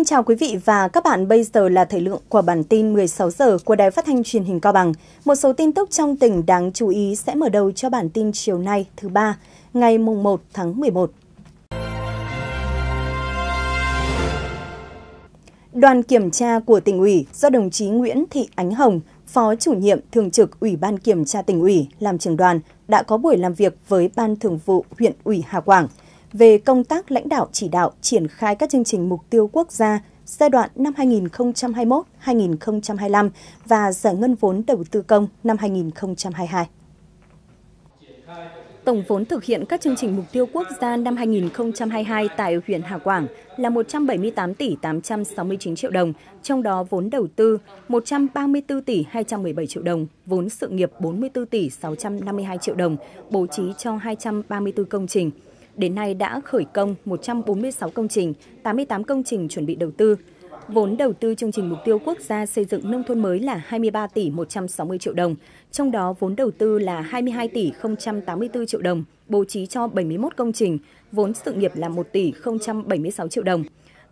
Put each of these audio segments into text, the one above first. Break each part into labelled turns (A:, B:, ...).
A: Xin chào quý vị và các bạn, bây giờ là thời lượng của bản tin 16 giờ của Đài Phát thanh Truyền hình Cao Bằng. Một số tin tức trong tỉnh đáng chú ý sẽ mở đầu cho bản tin chiều nay thứ ba, ngày mùng 1 tháng 11. Đoàn kiểm tra của tỉnh ủy do đồng chí Nguyễn Thị Ánh Hồng, Phó chủ nhiệm thường trực Ủy ban Kiểm tra tỉnh ủy làm trưởng đoàn đã có buổi làm việc với Ban Thường vụ huyện ủy Hà Quảng – về công tác lãnh đạo chỉ đạo triển khai các chương trình mục tiêu quốc gia giai đoạn năm 2021-2025 và giải ngân vốn đầu tư công năm 2022. Tổng vốn thực hiện các chương trình mục tiêu quốc gia năm 2022 tại huyện Hà Quảng là 178 tỷ 869 triệu đồng, trong đó vốn đầu tư 134 tỷ 217 triệu đồng, vốn sự nghiệp 44 tỷ 652 triệu đồng, bố trí cho 234 công trình đến nay đã khởi công 146 công trình, 88 công trình chuẩn bị đầu tư. Vốn đầu tư chương trình mục tiêu quốc gia xây dựng nông thôn mới là 23 tỷ 160 triệu đồng, trong đó vốn đầu tư là 22 tỷ 084 triệu đồng, bố trí cho 71 công trình, vốn sự nghiệp là 1 tỷ 076 triệu đồng.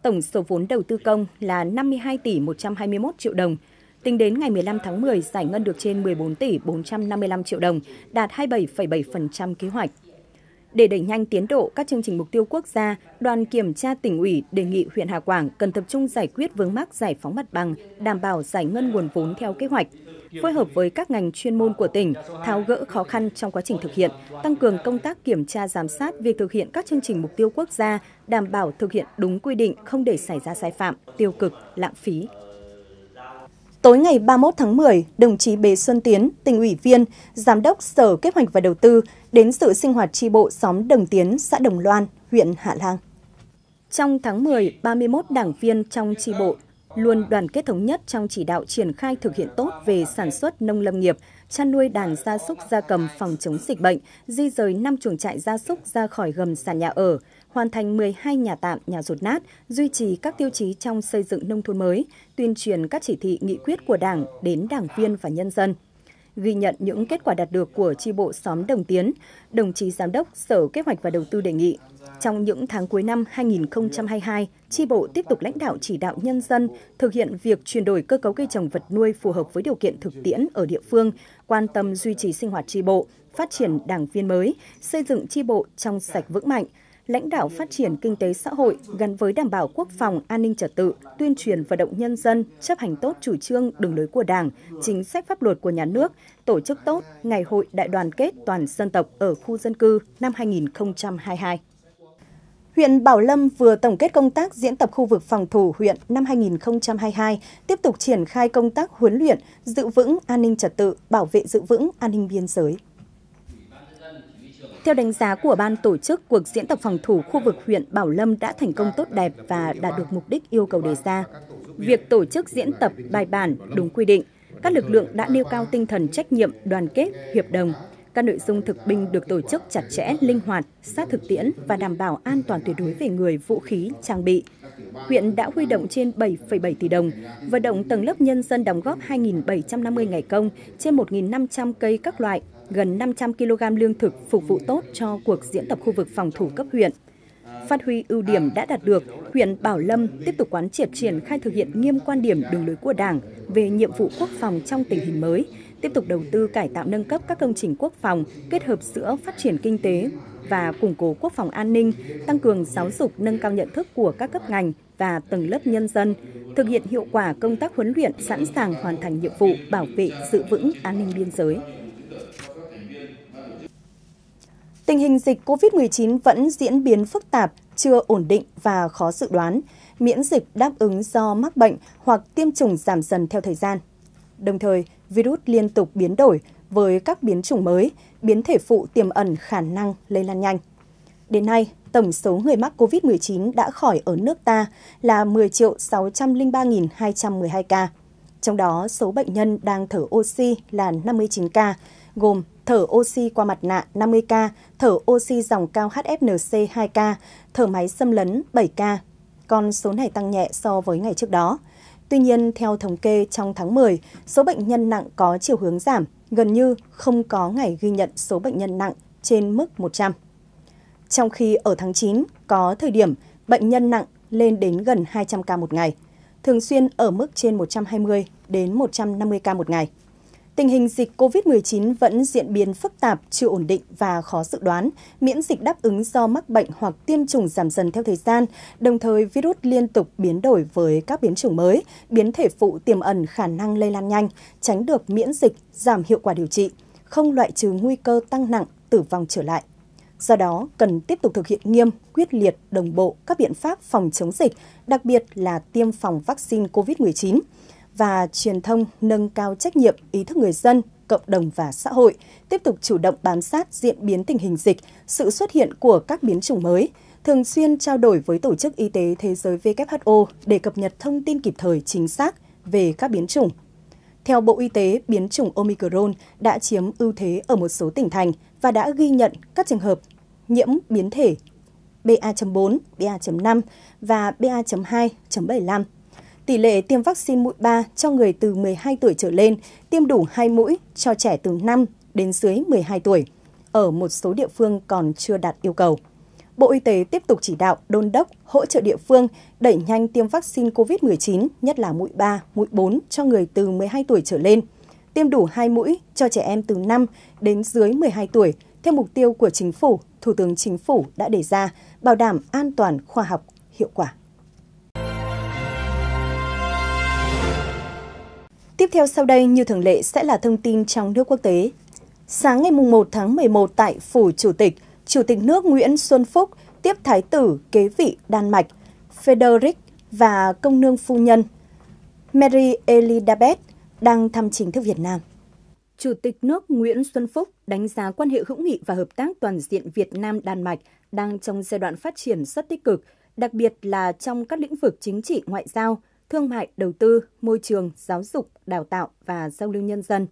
A: Tổng số vốn đầu tư công là 52 tỷ 121 triệu đồng, Tính đến ngày 15 tháng 10, giải ngân được trên 14 tỷ 455 triệu đồng, đạt 27,7% kế hoạch. Để đẩy nhanh tiến độ các chương trình mục tiêu quốc gia, đoàn kiểm tra tỉnh ủy đề nghị huyện Hà Quảng cần tập trung giải quyết vướng mắc giải phóng mặt bằng, đảm bảo giải ngân nguồn vốn theo kế hoạch, phối hợp với các ngành chuyên môn của tỉnh tháo gỡ khó khăn trong quá trình thực hiện, tăng cường công tác kiểm tra giám sát việc thực hiện các chương trình mục tiêu quốc gia, đảm bảo thực hiện đúng quy định không để xảy ra sai phạm, tiêu cực, lãng phí, Tối ngày 31 tháng 10, đồng chí Bế Xuân Tiến, tỉnh ủy viên, Giám đốc Sở Kế hoạch và Đầu tư đến sự sinh hoạt tri bộ xóm Đồng Tiến, xã Đồng Loan, huyện Hạ Lang. Trong tháng 10, 31 đảng viên trong tri bộ luôn đoàn kết thống nhất trong chỉ đạo triển khai thực hiện tốt về sản xuất nông lâm nghiệp, chăn nuôi đàn gia súc gia cầm phòng chống dịch bệnh, di rời năm chuồng trại gia súc ra khỏi gầm sàn nhà ở, hoàn thành 12 nhà tạm, nhà rột nát, duy trì các tiêu chí trong xây dựng nông thôn mới, tuyên truyền các chỉ thị nghị quyết của Đảng đến đảng viên và nhân dân. Ghi nhận những kết quả đạt được của tri bộ xóm Đồng Tiến, đồng chí Giám đốc Sở Kế hoạch và Đầu tư đề nghị, trong những tháng cuối năm 2022, tri bộ tiếp tục lãnh đạo chỉ đạo nhân dân thực hiện việc chuyển đổi cơ cấu cây trồng vật nuôi phù hợp với điều kiện thực tiễn ở địa phương, quan tâm duy trì sinh hoạt tri bộ, phát triển đảng viên mới, xây dựng tri bộ trong sạch vững mạnh, lãnh đạo phát triển kinh tế xã hội gắn với đảm bảo quốc phòng, an ninh trật tự, tuyên truyền vận động nhân dân chấp hành tốt chủ trương, đường lối của Đảng, chính sách pháp luật của nhà nước, tổ chức tốt Ngày hội Đại đoàn kết toàn dân tộc ở khu dân cư năm 2022. Huyện Bảo Lâm vừa tổng kết công tác diễn tập khu vực phòng thủ huyện năm 2022, tiếp tục triển khai công tác huấn luyện, giữ vững an ninh trật tự, bảo vệ giữ vững an ninh biên giới. Theo đánh giá của ban tổ chức, cuộc diễn tập phòng thủ khu vực huyện Bảo Lâm đã thành công tốt đẹp và đạt được mục đích yêu cầu đề ra. Việc tổ chức diễn tập bài bản, đúng quy định, các lực lượng đã nêu cao tinh thần trách nhiệm, đoàn kết, hiệp đồng. Các nội dung thực binh được tổ chức chặt chẽ, linh hoạt, sát thực tiễn và đảm bảo an toàn tuyệt đối về người, vũ khí, trang bị. Huyện đã huy động trên 7,7 tỷ đồng, vận động tầng lớp nhân dân đóng góp 2.750 ngày công, trên 1.500 cây các loại, gần 500 kg lương thực phục vụ tốt cho cuộc diễn tập khu vực phòng thủ cấp huyện. Phát huy ưu điểm đã đạt được, huyện Bảo Lâm tiếp tục quán triệt triển khai thực hiện nghiêm quan điểm đường lối của Đảng về nhiệm vụ quốc phòng trong tình hình mới, tiếp tục đầu tư cải tạo nâng cấp các công trình quốc phòng kết hợp giữa phát triển kinh tế và củng cố quốc phòng an ninh, tăng cường giáo dục nâng cao nhận thức của các cấp ngành và tầng lớp nhân dân, thực hiện hiệu quả công tác huấn luyện sẵn sàng hoàn thành nhiệm vụ bảo vệ sự vững an ninh biên giới. Tình hình dịch COVID-19 vẫn diễn biến phức tạp, chưa ổn định và khó dự đoán. Miễn dịch đáp ứng do mắc bệnh hoặc tiêm chủng giảm dần theo thời gian. Đồng thời, virus liên tục biến đổi với các biến chủng mới, biến thể phụ tiềm ẩn khả năng lây lan nhanh. Đến nay, tổng số người mắc COVID-19 đã khỏi ở nước ta là 10 603.212 ca. Trong đó, số bệnh nhân đang thở oxy là 59 ca, gồm thở oxy qua mặt nạ 50 ca, thở oxy dòng cao HFNC 2 ca, thở máy xâm lấn 7 ca. Con số này tăng nhẹ so với ngày trước đó. Tuy nhiên, theo thống kê trong tháng 10, số bệnh nhân nặng có chiều hướng giảm, gần như không có ngày ghi nhận số bệnh nhân nặng trên mức 100. Trong khi ở tháng 9, có thời điểm bệnh nhân nặng lên đến gần 200 ca một ngày, thường xuyên ở mức trên 120 đến 150 ca một ngày. Tình hình dịch COVID-19 vẫn diễn biến phức tạp, chưa ổn định và khó dự đoán. Miễn dịch đáp ứng do mắc bệnh hoặc tiêm chủng giảm dần theo thời gian, đồng thời virus liên tục biến đổi với các biến chủng mới, biến thể phụ tiềm ẩn khả năng lây lan nhanh, tránh được miễn dịch, giảm hiệu quả điều trị, không loại trừ nguy cơ tăng nặng, tử vong trở lại. Do đó, cần tiếp tục thực hiện nghiêm, quyết liệt, đồng bộ các biện pháp phòng chống dịch, đặc biệt là tiêm phòng vaccine COVID-19 và truyền thông nâng cao trách nhiệm ý thức người dân, cộng đồng và xã hội, tiếp tục chủ động bám sát diễn biến tình hình dịch, sự xuất hiện của các biến chủng mới, thường xuyên trao đổi với Tổ chức Y tế Thế giới WHO để cập nhật thông tin kịp thời chính xác về các biến chủng. Theo Bộ Y tế, biến chủng Omicron đã chiếm ưu thế ở một số tỉnh thành và đã ghi nhận các trường hợp nhiễm biến thể BA.4, BA.5 và BA.2.75 tỷ lệ tiêm vaccine mũi 3 cho người từ 12 tuổi trở lên, tiêm đủ 2 mũi cho trẻ từ 5 đến dưới 12 tuổi, ở một số địa phương còn chưa đạt yêu cầu. Bộ Y tế tiếp tục chỉ đạo đôn đốc hỗ trợ địa phương đẩy nhanh tiêm vaccine COVID-19, nhất là mũi 3, mũi 4 cho người từ 12 tuổi trở lên, tiêm đủ 2 mũi cho trẻ em từ 5 đến dưới 12 tuổi, theo mục tiêu của Chính phủ, Thủ tướng Chính phủ đã đề ra, bảo đảm an toàn khoa học, hiệu quả. Tiếp theo sau đây như thường lệ sẽ là thông tin trong nước quốc tế. Sáng ngày 1 tháng 11 tại Phủ Chủ tịch, Chủ tịch nước Nguyễn Xuân Phúc tiếp Thái tử kế vị Đan Mạch, Frederick và công nương phu nhân Mary Elizabeth đang thăm chính thức Việt Nam. Chủ tịch nước Nguyễn Xuân Phúc đánh giá quan hệ hữu nghị và hợp tác toàn diện Việt Nam-Đan Mạch đang trong giai đoạn phát triển rất tích cực, đặc biệt là trong các lĩnh vực chính trị ngoại giao, thương mại, đầu tư, môi trường, giáo dục, đào tạo và giao lưu nhân dân.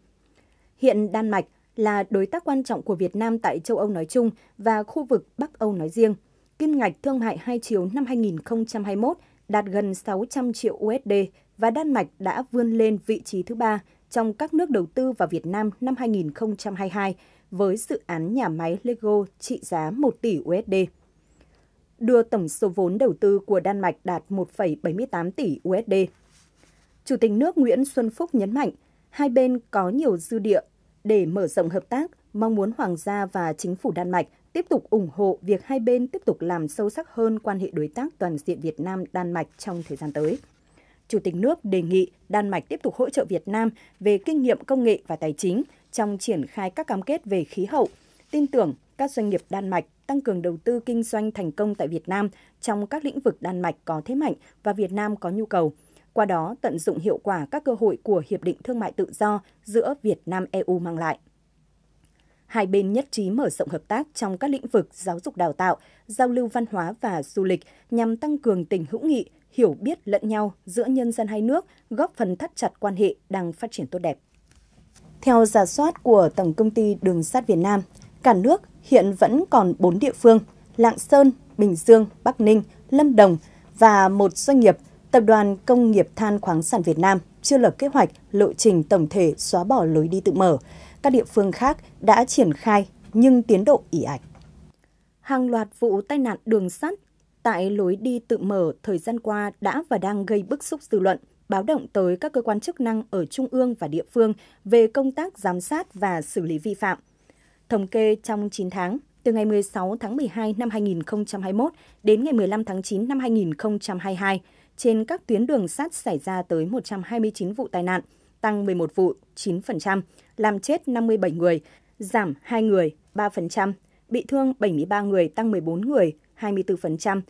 A: Hiện Đan Mạch là đối tác quan trọng của Việt Nam tại châu Âu nói chung và khu vực Bắc Âu nói riêng. Kim ngạch thương mại hai chiều năm 2021 đạt gần 600 triệu USD và Đan Mạch đã vươn lên vị trí thứ ba trong các nước đầu tư vào Việt Nam năm 2022 với dự án nhà máy Lego trị giá 1 tỷ USD đưa tổng số vốn đầu tư của Đan Mạch đạt 1,78 tỷ USD. Chủ tịch nước Nguyễn Xuân Phúc nhấn mạnh, hai bên có nhiều dư địa để mở rộng hợp tác, mong muốn Hoàng gia và chính phủ Đan Mạch tiếp tục ủng hộ việc hai bên tiếp tục làm sâu sắc hơn quan hệ đối tác toàn diện Việt Nam Đan Mạch trong thời gian tới. Chủ tịch nước đề nghị Đan Mạch tiếp tục hỗ trợ Việt Nam về kinh nghiệm công nghệ và tài chính trong triển khai các cam kết về khí hậu, tin tưởng các doanh nghiệp Đan Mạch tăng cường đầu tư kinh doanh thành công tại Việt Nam trong các lĩnh vực Đan Mạch có thế mạnh và Việt Nam có nhu cầu. Qua đó tận dụng hiệu quả các cơ hội của hiệp định thương mại tự do giữa Việt Nam EU mang lại. Hai bên nhất trí mở rộng hợp tác trong các lĩnh vực giáo dục đào tạo, giao lưu văn hóa và du lịch nhằm tăng cường tình hữu nghị, hiểu biết lẫn nhau giữa nhân dân hai nước, góp phần thắt chặt quan hệ đang phát triển tốt đẹp. Theo giả soát của Tổng công ty Đường sắt Việt Nam, Cả nước hiện vẫn còn 4 địa phương, Lạng Sơn, Bình Dương, Bắc Ninh, Lâm Đồng và một doanh nghiệp, Tập đoàn Công nghiệp Than khoáng sản Việt Nam chưa lập kế hoạch lộ trình tổng thể xóa bỏ lối đi tự mở. Các địa phương khác đã triển khai nhưng tiến độ ỉ ạch. Hàng loạt vụ tai nạn đường sắt tại lối đi tự mở thời gian qua đã và đang gây bức xúc dư luận, báo động tới các cơ quan chức năng ở trung ương và địa phương về công tác giám sát và xử lý vi phạm. Thống kê trong 9 tháng, từ ngày 16 tháng 12 năm 2021 đến ngày 15 tháng 9 năm 2022, trên các tuyến đường sắt xảy ra tới 129 vụ tai nạn, tăng 11 vụ, 9%, làm chết 57 người, giảm 2 người, 3%, bị thương 73 người, tăng 14 người, 24%.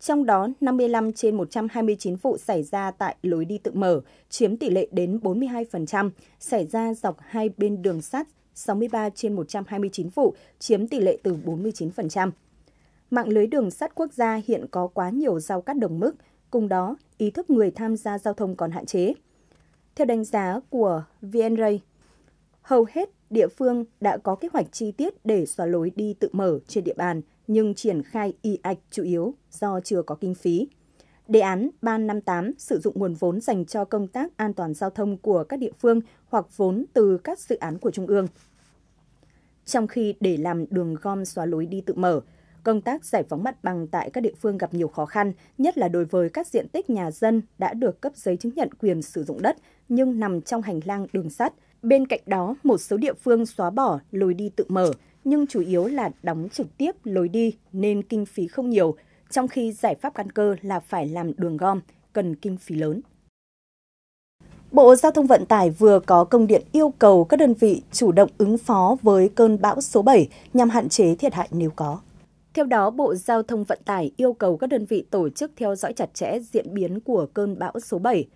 A: Trong đó, 55 trên 129 vụ xảy ra tại lối đi tự mở, chiếm tỷ lệ đến 42%, xảy ra dọc hai bên đường sắt 63 trên 129 vụ, chiếm tỷ lệ từ 49%. Mạng lưới đường sắt quốc gia hiện có quá nhiều giao cắt đồng mức, cùng đó ý thức người tham gia giao thông còn hạn chế. Theo đánh giá của VNRay, hầu hết địa phương đã có kế hoạch chi tiết để xóa lối đi tự mở trên địa bàn, nhưng triển khai y ạch chủ yếu do chưa có kinh phí. Đề án 358 sử dụng nguồn vốn dành cho công tác an toàn giao thông của các địa phương hoặc vốn từ các dự án của Trung ương. Trong khi để làm đường gom xóa lối đi tự mở, công tác giải phóng mặt bằng tại các địa phương gặp nhiều khó khăn, nhất là đối với các diện tích nhà dân đã được cấp giấy chứng nhận quyền sử dụng đất nhưng nằm trong hành lang đường sắt. Bên cạnh đó, một số địa phương xóa bỏ lối đi tự mở nhưng chủ yếu là đóng trực tiếp lối đi nên kinh phí không nhiều, trong khi giải pháp căn cơ là phải làm đường gom, cần kinh phí lớn. Bộ Giao thông Vận tải vừa có công điện yêu cầu các đơn vị chủ động ứng phó với cơn bão số 7 nhằm hạn chế thiệt hại nếu có. Theo đó, Bộ Giao thông Vận tải yêu cầu các đơn vị tổ chức theo dõi chặt chẽ diễn biến của cơn bão số 7,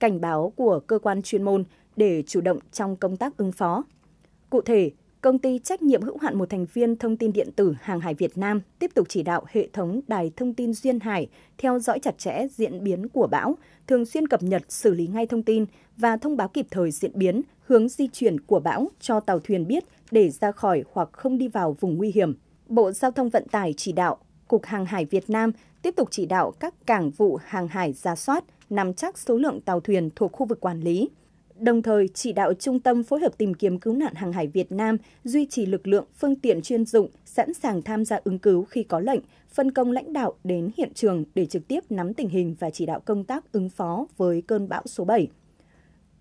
A: cảnh báo của cơ quan chuyên môn để chủ động trong công tác ứng phó. Cụ thể, công ty trách nhiệm hữu hạn một thành viên thông tin điện tử Hàng hải Việt Nam tiếp tục chỉ đạo hệ thống đài thông tin duyên hải theo dõi chặt chẽ diễn biến của bão, thường xuyên cập nhật xử lý ngay thông tin và thông báo kịp thời diễn biến, hướng di chuyển của bão cho tàu thuyền biết để ra khỏi hoặc không đi vào vùng nguy hiểm. Bộ Giao thông Vận tải chỉ đạo Cục Hàng hải Việt Nam tiếp tục chỉ đạo các cảng vụ hàng hải ra soát, nắm chắc số lượng tàu thuyền thuộc khu vực quản lý, đồng thời chỉ đạo Trung tâm phối hợp tìm kiếm cứu nạn hàng hải Việt Nam duy trì lực lượng, phương tiện chuyên dụng sẵn sàng tham gia ứng cứu khi có lệnh, phân công lãnh đạo đến hiện trường để trực tiếp nắm tình hình và chỉ đạo công tác ứng phó với cơn bão số 7.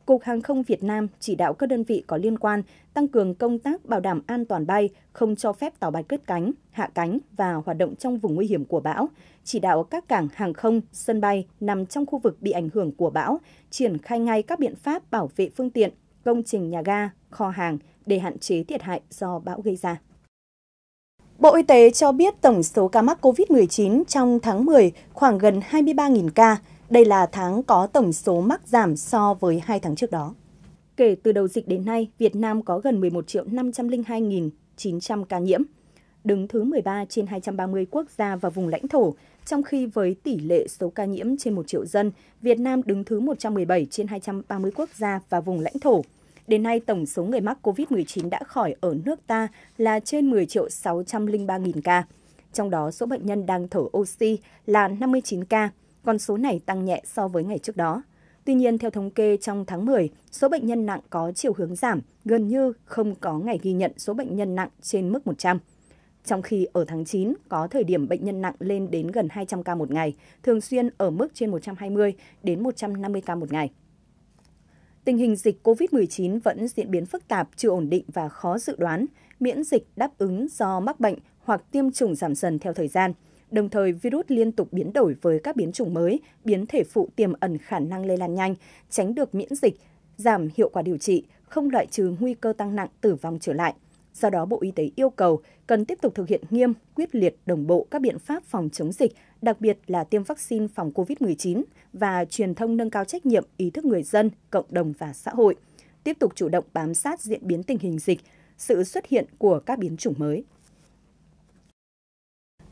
A: Cục Hàng không Việt Nam chỉ đạo các đơn vị có liên quan tăng cường công tác bảo đảm an toàn bay, không cho phép tàu bay cất cánh, hạ cánh và hoạt động trong vùng nguy hiểm của bão, chỉ đạo các cảng hàng không, sân bay nằm trong khu vực bị ảnh hưởng của bão, triển khai ngay các biện pháp bảo vệ phương tiện, công trình nhà ga, kho hàng để hạn chế thiệt hại do bão gây ra. Bộ Y tế cho biết tổng số ca mắc COVID-19 trong tháng 10 khoảng gần 23.000 ca, đây là tháng có tổng số mắc giảm so với 2 tháng trước đó. Kể từ đầu dịch đến nay, Việt Nam có gần 11 triệu 502.900 ca nhiễm, đứng thứ 13 trên 230 quốc gia và vùng lãnh thổ, trong khi với tỷ lệ số ca nhiễm trên 1 triệu dân, Việt Nam đứng thứ 117 trên 230 quốc gia và vùng lãnh thổ. Đến nay, tổng số người mắc COVID-19 đã khỏi ở nước ta là trên 10 triệu 603.000 ca. Trong đó, số bệnh nhân đang thở oxy là 59 ca, con số này tăng nhẹ so với ngày trước đó. Tuy nhiên, theo thống kê trong tháng 10, số bệnh nhân nặng có chiều hướng giảm, gần như không có ngày ghi nhận số bệnh nhân nặng trên mức 100. Trong khi ở tháng 9, có thời điểm bệnh nhân nặng lên đến gần 200 ca một ngày, thường xuyên ở mức trên 120 đến 150 ca một ngày. Tình hình dịch COVID-19 vẫn diễn biến phức tạp, chưa ổn định và khó dự đoán. Miễn dịch đáp ứng do mắc bệnh hoặc tiêm chủng giảm dần theo thời gian – Đồng thời, virus liên tục biến đổi với các biến chủng mới, biến thể phụ tiềm ẩn khả năng lây lan nhanh, tránh được miễn dịch, giảm hiệu quả điều trị, không loại trừ nguy cơ tăng nặng tử vong trở lại. Do đó, Bộ Y tế yêu cầu cần tiếp tục thực hiện nghiêm, quyết liệt đồng bộ các biện pháp phòng chống dịch, đặc biệt là tiêm vaccine phòng COVID-19 và truyền thông nâng cao trách nhiệm ý thức người dân, cộng đồng và xã hội, tiếp tục chủ động bám sát diễn biến tình hình dịch, sự xuất hiện của các biến chủng mới.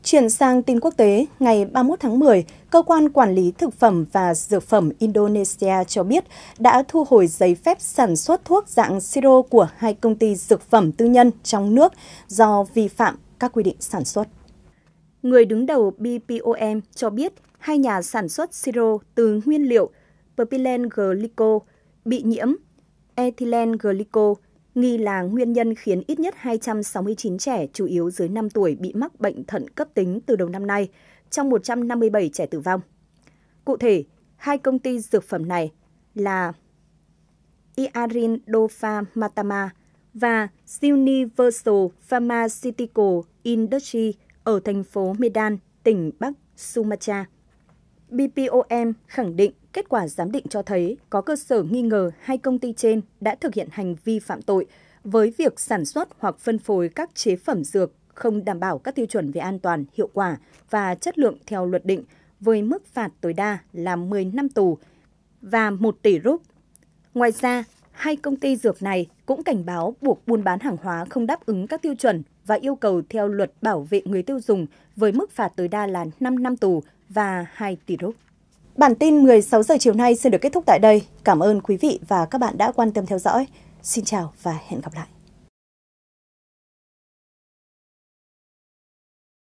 A: Chuyển sang tin quốc tế, ngày 31 tháng 10, Cơ quan Quản lý Thực phẩm và Dược phẩm Indonesia cho biết đã thu hồi giấy phép sản xuất thuốc dạng siro của hai công ty dược phẩm tư nhân trong nước do vi phạm các quy định sản xuất. Người đứng đầu BPOM cho biết hai nhà sản xuất siro từ nguyên liệu propylene glycol bị nhiễm ethylene glycol nghi là nguyên nhân khiến ít nhất 269 trẻ, chủ yếu dưới 5 tuổi, bị mắc bệnh thận cấp tính từ đầu năm nay, trong 157 trẻ tử vong. Cụ thể, hai công ty dược phẩm này là Iarin Dofa Matama và Universal Pharmaceutical Industry ở thành phố Medan, tỉnh Bắc Sumatra. BPOM khẳng định Kết quả giám định cho thấy có cơ sở nghi ngờ hai công ty trên đã thực hiện hành vi phạm tội với việc sản xuất hoặc phân phối các chế phẩm dược không đảm bảo các tiêu chuẩn về an toàn, hiệu quả và chất lượng theo luật định với mức phạt tối đa là 10 năm tù và 1 tỷ rúp. Ngoài ra, hai công ty dược này cũng cảnh báo buộc buôn bán hàng hóa không đáp ứng các tiêu chuẩn và yêu cầu theo luật bảo vệ người tiêu dùng với mức phạt tối đa là 5 năm tù và 2 tỷ rúp. Bản tin 16 giờ chiều nay sẽ được kết thúc tại đây. Cảm ơn quý vị và các bạn đã quan tâm theo dõi. Xin chào và hẹn gặp lại.